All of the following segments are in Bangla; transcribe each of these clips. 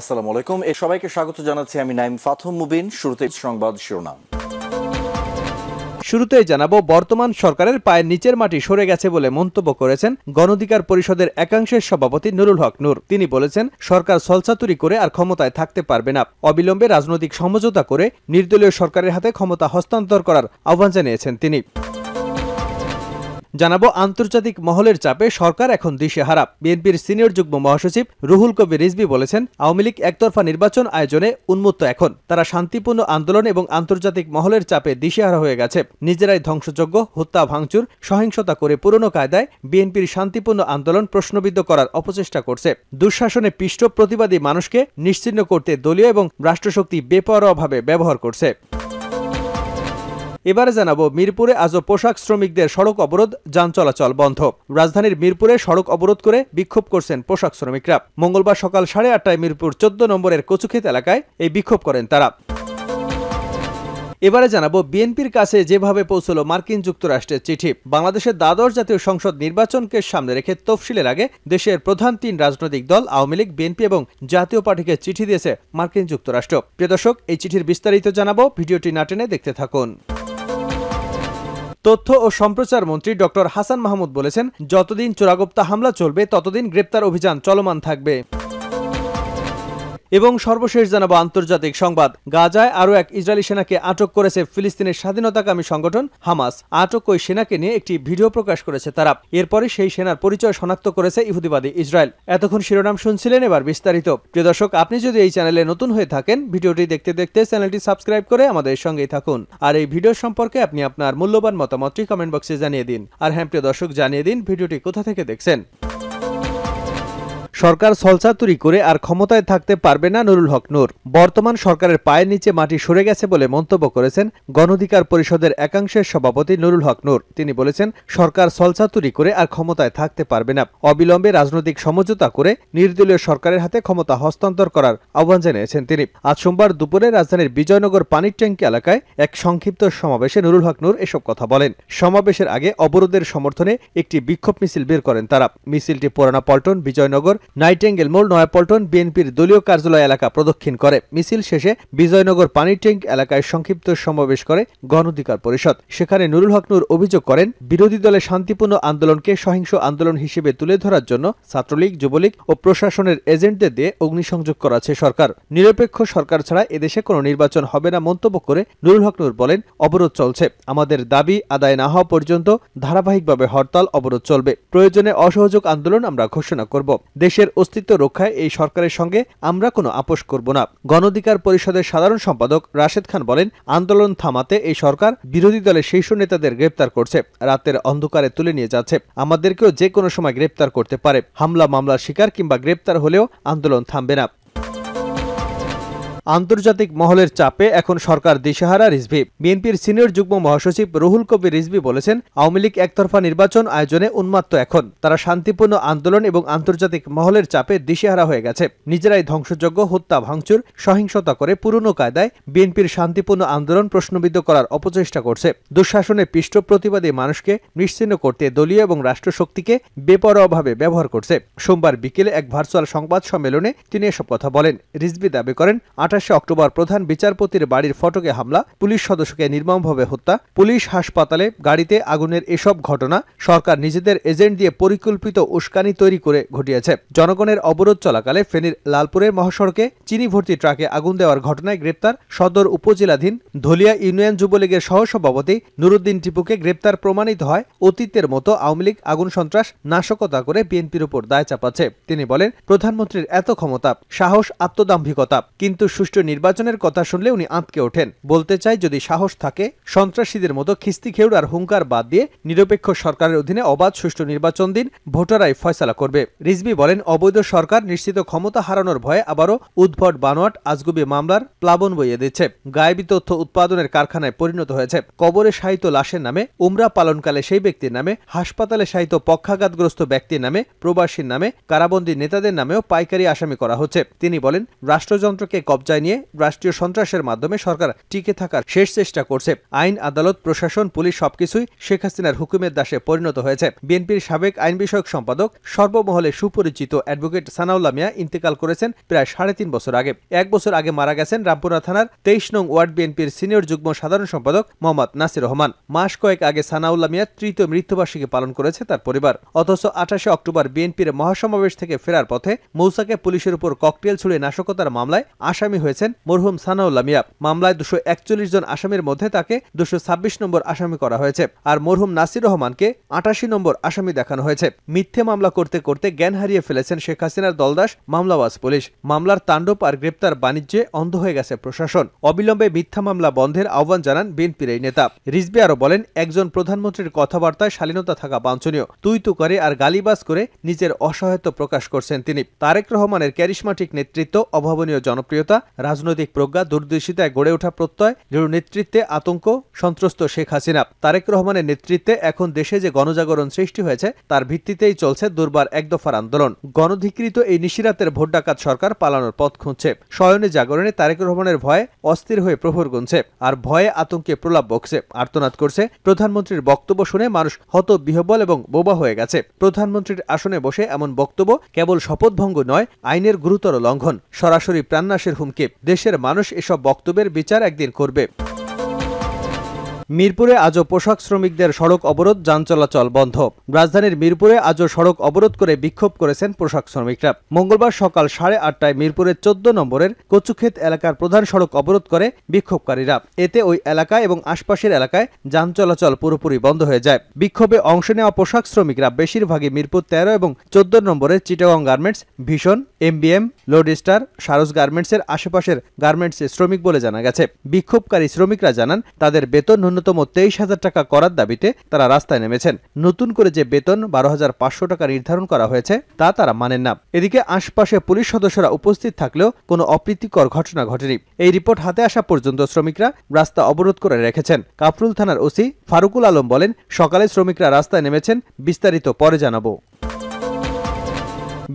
আসসালামু আলাইকুম এ সবাইকে স্বাগত জানাচ্ছি আমি নাইম ফাথম মুবিন শুরুতে সংবাদ শিরোনাম শুরুতেই জানাবো বর্তমান সরকারের পায়ের নিচের মাটি সরে গেছে বলে মন্তব্য করেছেন গণধিকার পরিষদের একাংশের সভাপতি নুরুল হক নূর তিনি বলেছেন সরকার সলসাতুরি করে আর ক্ষমতায় থাকতে পারবে না অবিলম্বে রাজনৈতিক সমঝোতা করে নির্দলীয় সরকারের হাতে ক্ষমতা হস্তান্তর করার আহ্বান জানিয়েছেন তিনি জানাবো আন্তর্জাতিক মহলের চাপে সরকার এখন দিশেহারা বিএনপির সিনিয়র যুগ্ম মহাসচিব রুহুল কবির রিজবি বলেছেন আওয়ামী লীগ একতরফা নির্বাচন আয়োজনে উন্মুক্ত এখন তারা শান্তিপূর্ণ আন্দোলন এবং আন্তর্জাতিক মহলের চাপে দিশেহারা হয়ে গেছে নিজেরাই ধ্বংসযোগ্য হত্যা ভাঙচুর সহিংসতা করে পুরনো কায়দায় বিএনপির শান্তিপূর্ণ আন্দোলন প্রশ্নবিদ্ধ করার অপচেষ্টা করছে দুঃশাসনে পিষ্ট প্রতিবাদী মানুষকে নিশ্চিহ্ন করতে দলীয় এবং রাষ্ট্রশক্তি বেপরোয়াভাবে ব্যবহার করছে এবারে জানাবো মিরপুরে আজও পোশাক শ্রমিকদের সড়ক অবরোধ যান চলাচল বন্ধ রাজধানীর মিরপুরে সড়ক অবরোধ করে বিক্ষোভ করছেন পোশাক শ্রমিকরা মঙ্গলবার সকাল সাড়ে আটটায় মিরপুর চোদ্দ নম্বরের কচুক্ষেত এলাকায় এই বিক্ষোভ করেন তারা এবারে জানাবো বিএনপির কাছে যেভাবে পৌঁছল মার্কিন যুক্তরাষ্ট্রের চিঠি বাংলাদেশের দ্বাদশ জাতীয় সংসদ নির্বাচনকে সামনে রেখে তফসিলের আগে দেশের প্রধান তিন রাজনৈতিক দল আওয়ামী লীগ বিএনপি এবং জাতীয় পার্টিকে চিঠি দিয়েছে মার্কিন যুক্তরাষ্ট্র প্রিয় দর্শক এই চিঠির বিস্তারিত জানাবো ভিডিওটি নাটেনে দেখতে থাকুন তথ্য ও সম্প্রচার মন্ত্রী ডক্টর হাসান মাহমুদ বলেছেন যতদিন চোরাগোপ্তা হামলা চলবে ততদিন গ্রেপ্তার অভিযান চলমান থাকবে এবং সর্বশেষ জানাবো আন্তর্জাতিক সংবাদ গাজায় আরও এক ইসরায়েলি সেনাকে আটক করেছে ফিলিস্তিনের স্বাধীনতাকামী সংগঠন হামাস আটক ওই সেনাকে নিয়ে একটি ভিডিও প্রকাশ করেছে তারা এরপরে সেই সেনার পরিচয় শনাক্ত করেছে ইহুদিবাদী ইসরায়েল এতক্ষণ শিরোনাম শুনছিলেন এবার বিস্তারিত প্রিয় দর্শক আপনি যদি এই চ্যানেলে নতুন হয়ে থাকেন ভিডিওটি দেখতে দেখতে চ্যানেলটি সাবস্ক্রাইব করে আমাদের সঙ্গেই থাকুন আর এই ভিডিও সম্পর্কে আপনি আপনার মূল্যবান মতামতটি কমেন্ট বক্সে জানিয়ে দিন আর হ্যাঁ প্রিয় দর্শক জানিয়ে দিন ভিডিওটি কোথা থেকে দেখছেন সরকার সলসাতুরি করে আর ক্ষমতায় থাকতে পারবে না নুরুল হক নূর বর্তমান সরকারের পায়ের নিচে মাটি সরে গেছে বলে মন্তব্য করেছেন গণধিকার পরিষদের একাংশের সভাপতি নুরুল হক নূর তিনি বলেছেন সরকার সলসাতুরি করে আর ক্ষমতায় থাকতে পারবে না অবিলম্বে রাজনৈতিক সমঝোতা করে নির্দলীয় সরকারের হাতে ক্ষমতা হস্তান্তর করার আহ্বান জানিয়েছেন তিনি আজ সোমবার দুপুরে রাজধানীর বিজয়নগর পানির ট্যাঙ্কি এলাকায় এক সংক্ষিপ্ত সমাবেশে নুরুল হক নূর এসব কথা বলেন সমাবেশের আগে অবরোধের সমর্থনে একটি বিক্ষোভ মিছিল বের করেন তারা মিছিলটি পুরানা পল্টন বিজয়নগর নাইটেঙ্গেল মোল নয়াপল্টন বিএনপির দলীয় কার্যালয় এলাকা প্রদক্ষিণ করে মিছিল শেষে বিজয়নগর পানি ট্যাঙ্ক এলাকায় সংক্ষিপ্ত সমাবেশ করে গণধিকার পরিষদ সেখানে নুরুল হক নুর অভিযোগ করেন বিরোধী দলের শান্তিপূর্ণ আন্দোলনকে সহিংস আন্দোলন হিসেবে তুলে ধরার জন্য ছাত্রলীগ যুবলীগ ও প্রশাসনের এজেন্টদের দিয়ে অগ্নিসংযোগ করাছে সরকার নিরপেক্ষ সরকার ছাড়া এদেশে কোনো নির্বাচন হবে না মন্তব্য করে নুরুল হক নুর বলেন অবরোধ চলছে আমাদের দাবি আদায় না হওয়া পর্যন্ত ধারাবাহিকভাবে হরতাল অবরোধ চলবে প্রয়োজনে অসহযোগ আন্দোলন আমরা ঘোষণা করব দেশ দেশের অস্তিত্ব রক্ষায় এই সরকারের সঙ্গে আমরা কোনো আপোষ করব না গণধিকার পরিষদের সাধারণ সম্পাদক রাশেদ খান বলেন আন্দোলন থামাতে এই সরকার বিরোধী দলের শীর্ষ নেতাদের গ্রেপ্তার করছে রাতের অন্ধকারে তুলে নিয়ে যাচ্ছে আমাদেরকেও যে কোনো সময় গ্রেপ্তার করতে পারে হামলা মামলার শিকার কিংবা গ্রেপ্তার হলেও আন্দোলন থামবে না আন্তর্জাতিক মহলের চাপে এখন সরকার দিশেহারা রিজভি বিএনপির সিনিয়র যুগ্ম মহাসচিব রুহুল কবির রিজভি বলেছেন আওয়ামী লীগ একতরফা নির্বাচন আয়োজনে উন্মাত্ত এখন তারা শান্তিপূর্ণ আন্দোলন এবং আন্তর্জাতিক মহলের চাপে দিশেহারা হয়ে গেছে নিজেরাই ধ্বংসযোগ্য হত্যা ভাঙচুর সহিংসতা করে পুরনো কায়দায় বিএনপির শান্তিপূর্ণ আন্দোলন প্রশ্নবিদ্ধ করার অপচেষ্টা করছে দুঃশাসনে পিষ্ট প্রতিবাদী মানুষকে নিশ্চিন্ন করতে দলীয় এবং রাষ্ট্রশক্তিকে বেপরোয়াভাবে ব্যবহার করছে সোমবার বিকেলে এক ভার্চুয়াল সংবাদ সম্মেলনে তিনি এসব কথা বলেন রিজভি দাবি করেন আঠাশ আঠাশে অক্টোবর প্রধান বিচারপতির বাড়ির ফটকে হামলা পুলিশ সদস্যকে নির্মমভাবে হত্যা পুলিশ হাসপাতালে গাড়িতে আগুনের এসব ঘটনা সরকার নিজেদের এজেন্ট দিয়ে পরিকল্পিত উস্কানি তৈরি করে ঘটিয়েছে জনগণের অবরোধ চলাকালে ফেনীর লালপুরের মহাসড়কে চিনি ভর্তি ট্রাকে আগুন দেওয়ার ঘটনায় গ্রেপ্তার সদর উপজেলাধীন ধলিয়া ইউনিয়ন যুবলীগের সহসভাপতি নুরুদ্দিন টিপুকে গ্রেপ্তার প্রমাণিত হয় অতীতের মতো আওয়ামী লীগ আগুন সন্ত্রাস নাশকতা করে বিএনপির উপর দায় চাপাচ্ছে তিনি বলেন প্রধানমন্ত্রীর এত ক্ষমতা সাহস আত্মদাম্ভিকতা কিন্তু সুষ্ঠু নির্বাচনের কথা শুনলে উনি আঁতকে ওঠেন বলতে চাই যদি সাহস থাকে সন্ত্রাসীদের মতো খিস্তি খেউড়ার হুঙ্কার বাদ দিয়ে নিরপেক্ষ সরকারের অধীনে অবাধ সুষ্ঠু নির্বাচন দিন ভোটারাই ফয়সলা করবে রিজবি বলেন অবৈধ সরকার নিশ্চিত ক্ষমতা হারানোর ভয়ে আবারও উদ্ভট বানোয়াট আজগুবি মামলার প্লাবন বইয়ে দিচ্ছে গায়েবী তথ্য উৎপাদনের কারখানায় পরিণত হয়েছে কবরে সাহিত্য লাশের নামে উমরা পালনকালে সেই ব্যক্তির নামে হাসপাতালে সাহিত্য পক্ষাঘাতগ্রস্ত ব্যক্তির নামে প্রবাসীর নামে কারাবন্দী নেতাদের নামেও পাইকারি আসামি করা হচ্ছে তিনি বলেন রাষ্ট্রযন্ত্রকে কবজা পর্যায়ে নিয়ে রাষ্ট্রীয় সন্ত্রাসের মাধ্যমে সরকার টিকে থাকার শেষ চেষ্টা করছে আইন আদালত প্রশাসন পুলিশ সবকিছুই শেখ হাসিনার হুকুমের দাসে পরিণত হয়েছে বিএনপির সাবেক আইন বিষয়ক সম্পাদক সর্বমহলে সুপরিচিত অ্যাডভোকেট সানাউল্লা মিয়া ইন্তেকাল করেছেন প্রায় সাড়ে তিন বছর আগে এক বছর আগে মারা গেছেন রামপুরা থানার তেইশ নং ওয়ার্ড বিএনপির সিনিয়র যুগ্ম সাধারণ সম্পাদক মোহাম্মদ নাসির রহমান মাস কয়েক আগে সানাউল্লা মিয়া তৃতীয় মৃত্যুবার্ষিকী পালন করেছে তার পরিবার অথচ আঠাশে অক্টোবর বিএনপির মহাসমাবেশ থেকে ফেরার পথে মৌসাকে পুলিশের উপর ককটেল ছুড়ে নাশকতার মামলায় আসামি আসামি হয়েছেন মরহুম সানাউল্লা মিয়া মামলায় দুশো একচল্লিশ জন আসামির মধ্যে তাকে দুশো ছাব্বিশ নম্বর আসামি করা হয়েছে আর মরহুম নাসির রহমানকে আটাশি নম্বর আসামি দেখানো হয়েছে মিথ্যে মামলা করতে করতে জ্ঞান হারিয়ে ফেলেছেন শেখ হাসিনার দলদাস মামলাবাজ পুলিশ মামলার তাণ্ডব আর গ্রেপ্তার বাণিজ্যে অন্ধ হয়ে গেছে প্রশাসন অবিলম্বে মিথ্যা মামলা বন্ধের আহ্বান জানান বিএনপির এই নেতা রিজবি আরও বলেন একজন প্রধানমন্ত্রীর কথাবার্তায় শালীনতা থাকা বাঞ্ছনীয় তুই তু করে আর গালিবাজ করে নিজের অসহায়ত্ব প্রকাশ করছেন তিনি তারেক রহমানের ক্যারিশমাটিক নেতৃত্ব অভাবনীয় জনপ্রিয়তা রাজনৈতিক প্রজ্ঞা দূরদৃষ্টিতায় গড়ে ওঠা প্রত্যয় দৃঢ় নেতৃত্বে আতঙ্ক সন্ত্রস্ত শেখ হাসিনা তারেক রহমানের নেতৃত্বে এখন দেশে যে গণজাগরণ সৃষ্টি হয়েছে তার ভিত্তিতেই চলছে দুর্বার একদফার আন্দোলন গণধিকৃত এই নিশিরাতের ভোট ডাকাত সরকার পালানোর পথ খুঁজছে স্বয়নে জাগরণে তারেক রহমানের ভয়ে অস্থির হয়ে প্রহর গুনছে আর ভয়ে আতঙ্কে প্রলাপ বকছে আর্তনাদ করছে প্রধানমন্ত্রীর বক্তব্য শুনে মানুষ হত বিহবল এবং বোবা হয়ে গেছে প্রধানমন্ত্রীর আসনে বসে এমন বক্তব্য কেবল শপথভঙ্গ নয় আইনের গুরুতর লঙ্ঘন সরাসরি প্রাণনাশের হুমকি দেশের মানুষ এসব বক্তব্যের বিচার একদিন করবে মিরপুরে আজও পোশাক শ্রমিকদের সড়ক অবরোধ যান চলাচল বন্ধ রাজধানীর মিরপুরে আজও সড়ক অবরোধ করে বিক্ষোভ করেছেন পোশাক শ্রমিকরা মঙ্গলবার সকাল সাড়ে আটটায় মিরপুরের চোদ্দ নম্বরের কচুক্ষেত এলাকার প্রধান সড়ক অবরোধ করে বিক্ষোভকারীরা এতে ওই এলাকা এবং আশপাশের এলাকায় যান চলাচল পুরোপুরি বন্ধ হয়ে যায় বিক্ষোভে অংশ নেওয়া পোশাক শ্রমিকরা বেশিরভাগই মিরপুর তেরো এবং চোদ্দ নম্বরের চিটাগং গার্মেন্টস ভীষণ এমবিএম লোডস্টার সারস গার্মেন্টসের আশেপাশের গার্মেন্টসে শ্রমিক বলে জানা গেছে বিক্ষোভকারী শ্রমিকরা জানান তাদের বেতন ন্যূনতম তেইশ হাজার টাকা করার দাবিতে তারা রাস্তায় নেমেছেন নতুন করে যে বেতন বারো হাজার পাঁচশো টাকা নির্ধারণ করা হয়েছে তা তারা মানেন না এদিকে আশপাশে পুলিশ সদস্যরা উপস্থিত থাকলেও কোনো অপ্রীতিকর ঘটনা ঘটেনি এই রিপোর্ট হাতে আসা পর্যন্ত শ্রমিকরা রাস্তা অবরোধ করে রেখেছেন কাফরুল থানার ওসি ফারুকুল আলম বলেন সকালে শ্রমিকরা রাস্তায় নেমেছেন বিস্তারিত পরে জানাবো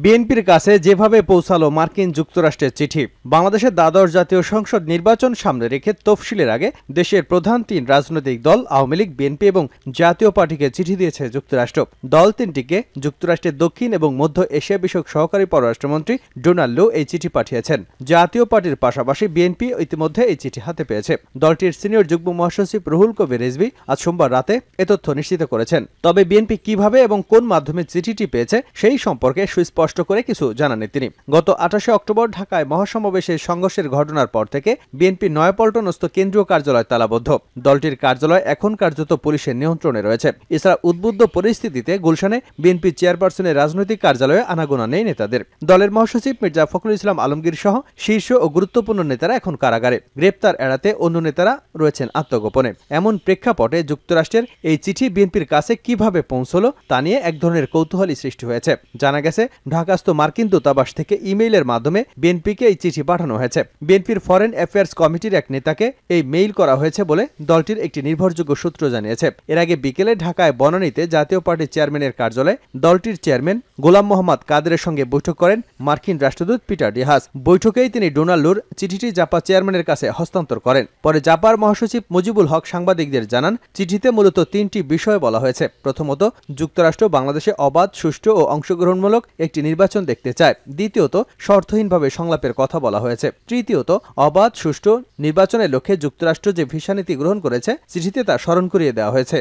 বিএনপির কাছে যেভাবে পৌঁছালো মার্কিন যুক্তরাষ্ট্রের চিঠি বাংলাদেশের দ্বাদশ জাতীয় সংসদ নির্বাচন সামনে রেখে তফসিলের আগে দেশের প্রধান তিন রাজনৈতিক দল আওয়ামী লীগ বিএনপি এবং জাতীয় পার্টিকে চিঠি দিয়েছে যুক্তরাষ্ট্র দল তিনটিকে যুক্তরাষ্ট্রের দক্ষিণ এবং মধ্য এশিয়া বিষয়ক সহকারী পররাষ্ট্রমন্ত্রী ডোনাল্ড লো এই চিঠি পাঠিয়েছেন জাতীয় পার্টির পাশাপাশি বিএনপি ইতিমধ্যে এই চিঠি হাতে পেয়েছে দলটির সিনিয়র যুগ্ম মহাসচিব রুহুল কবির রেজবি আজ সোমবার রাতে এ তথ্য নিশ্চিত করেছেন তবে বিএনপি কিভাবে এবং কোন মাধ্যমে চিঠিটি পেয়েছে সেই সম্পর্কে সুস্পষ্ট স্পষ্ট করে কিছু জানাননি তিনি গত আঠাশে অক্টোবর ঢাকায় মহাসমাবেশে সংঘর্ষের ঘটনার পর থেকে বিএনপি নয়পল্টনস্থ কেন্দ্রীয় কার্যালয় তালাবদ্ধ দলটির কার্যালয় এখন কার্যত পুলিশের নিয়ন্ত্রণে রয়েছে এছাড়া উদ্বুদ্ধ পরিস্থিতিতে গুলশানে বিএনপি চেয়ারপারসনের রাজনৈতিক কার্যালয়ে আনাগোনা নেই নেতাদের দলের মহাসচিব মির্জা ফখরুল ইসলাম আলমগীর সহ শীর্ষ ও গুরুত্বপূর্ণ নেতারা এখন কারাগারে গ্রেপ্তার এড়াতে অন্য নেতারা রয়েছেন আত্মগোপনে এমন প্রেক্ষাপটে যুক্তরাষ্ট্রের এই চিঠি বিএনপির কাছে কিভাবে পৌঁছল তা নিয়ে এক ধরনের কৌতূহলী সৃষ্টি হয়েছে জানা গেছে ঢাকাস্থ মার্কিন দূতাবাস থেকে ইমেইলের মাধ্যমে বিএনপিকে এই চিঠি পাঠানো হয়েছে বিএনপির ফরেন অ্যাফেয়ার্স কমিটির এক নেতাকে এই মেইল করা হয়েছে বলে দলটির একটি নির্ভরযোগ্য সূত্র জানিয়েছে এর আগে বিকেলে ঢাকায় বনানীতে জাতীয় পার্টির চেয়ারম্যানের কার্যালয়ে দলটির চেয়ারম্যান গোলাম মোহাম্মদ কাদের সঙ্গে বৈঠক করেন মার্কিন রাষ্ট্রদূত পিটার ডিহাস বৈঠকেই তিনি ডোনাল্ডুর চিঠিটি জাপা চেয়ারম্যানের কাছে হস্তান্তর করেন পরে জাপার মহাসচিব মুজিবুল হক সাংবাদিকদের জানান চিঠিতে মূলত তিনটি বিষয় বলা হয়েছে প্রথমত যুক্তরাষ্ট্র বাংলাদেশে অবাধ সুষ্ঠু ও অংশগ্রহণমূলক একটি নির্বাচন দেখতে চায় দ্বিতীয়ত শর্তহীনভাবে সংলাপের কথা বলা হয়েছে তৃতীয়ত অবাধ সুষ্ঠু নির্বাচনের লক্ষ্যে যুক্তরাষ্ট্র যে ভিসা নীতি গ্রহণ করেছে চিঠিতে তা স্মরণ করিয়ে দেওয়া হয়েছে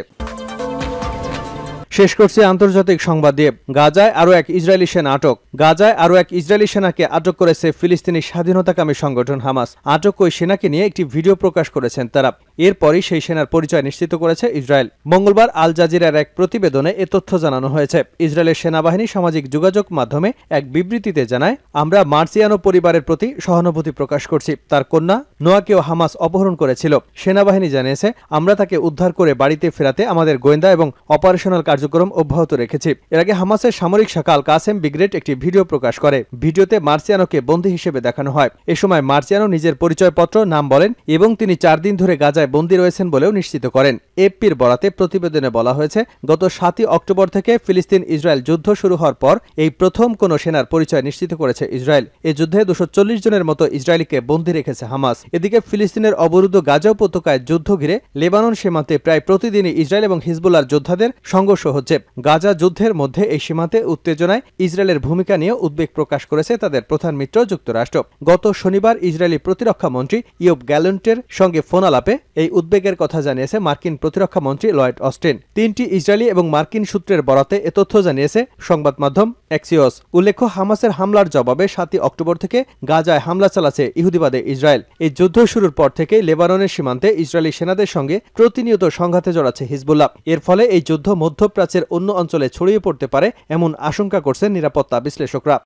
শেষ করছে আন্তর্জাতিক সংবাদ দিয়ে গাজায় আরও এক ইসরায়েলি সেনা আটক গাজায় আরও এক ইসরায়েলি সেনাকে আটক করেছে ফিলিস্তিনি স্বাধীনতাকামী সংগঠন হামাস আটক ওই সেনাকে নিয়ে একটি ভিডিও প্রকাশ করেছেন তারা এরপরই সেই সেনার পরিচয় নিশ্চিত করেছে ইসরায়েল মঙ্গলবার আল জাজিরার এক প্রতিবেদনে এ তথ্য জানানো হয়েছে ইসরায়েলের সেনাবাহিনী সামাজিক যোগাযোগ মাধ্যমে এক বিবৃতিতে জানায় আমরা মার্সিয়ানো পরিবারের প্রতি সহানুভূতি প্রকাশ করছি তার কন্যা নোয়াকেও হামাস অপহরণ করেছিল সেনাবাহিনী জানিয়েছে আমরা তাকে উদ্ধার করে বাড়িতে ফেরাতে আমাদের গোয়েন্দা এবং অপারেশনাল কার্য কার্যক্রম অব্যাহত রেখেছে এর আগে হামাসের সামরিক শাখা আল কাসেম ব্রিগেড একটি ভিডিও প্রকাশ করে ভিডিওতে মার্সিয়ানোকে বন্দী হিসেবে দেখানো হয় এ সময় মার্সিয়ানো নিজের পরিচয়পত্র নাম বলেন এবং তিনি চার দিন ধরে গাজায় বন্দী রয়েছেন বলেও নিশ্চিত করেন এপির বরাতে প্রতিবেদনে বলা হয়েছে গত সাতই অক্টোবর থেকে ফিলিস্তিন ইসরায়েল যুদ্ধ শুরু হওয়ার পর এই প্রথম কোনো সেনার পরিচয় নিশ্চিত করেছে ইসরায়েল এ যুদ্ধে দুশো জনের মতো ইসরায়েলকে বন্দী রেখেছে হামাস এদিকে ফিলিস্তিনের অবরুদ্ধ গাজা উপত্যকায় যুদ্ধ ঘিরে লেবানন সীমান্তে প্রায় প্রতিদিনই ইসরায়েল এবং হিজবুল্লার যোদ্ধাদের সংঘর্ষ হচ্ছে গাজা যুদ্ধের মধ্যে এই সীমান্তে উত্তেজনায় ইসরায়েলের ভূমিকা নিয়ে উদ্বেগ প্রকাশ করেছে তাদের প্রধান মিত্র যুক্তরাষ্ট্র গত শনিবার ইসরায়েলি প্রতিরক্ষা মন্ত্রী ইয়োব গ্যালেন্টের সঙ্গে ফোন আলাপে এই উদ্বেগের কথা জানিয়েছে মার্কিন প্রতিরক্ষা মন্ত্রী লয়েড অস্টিন তিনটি ইসরায়েলি এবং মার্কিন সূত্রের বরাতে এ তথ্য জানিয়েছে সংবাদ মাধ্যম এক্সিওস উল্লেখ্য হামাসের হামলার জবাবে সাতই অক্টোবর থেকে গাজায় হামলা চালাচ্ছে ইহুদিবাদে ইসরায়েল এই যুদ্ধ শুরুর পর থেকে লেবাননের সীমান্তে ইসরায়েলি সেনাদের সঙ্গে প্রতিনিয়ত সংঘাতে জড়াচ্ছে হিজবুল্লাহ এর ফলে এই যুদ্ধ মধ্যপ্রাচ্য প্রাচ্যের অন্য অঞ্চলে ছড়িয়ে পড়তে পারে এমন আশঙ্কা করছেন নিরাপত্তা বিশ্লেষকরা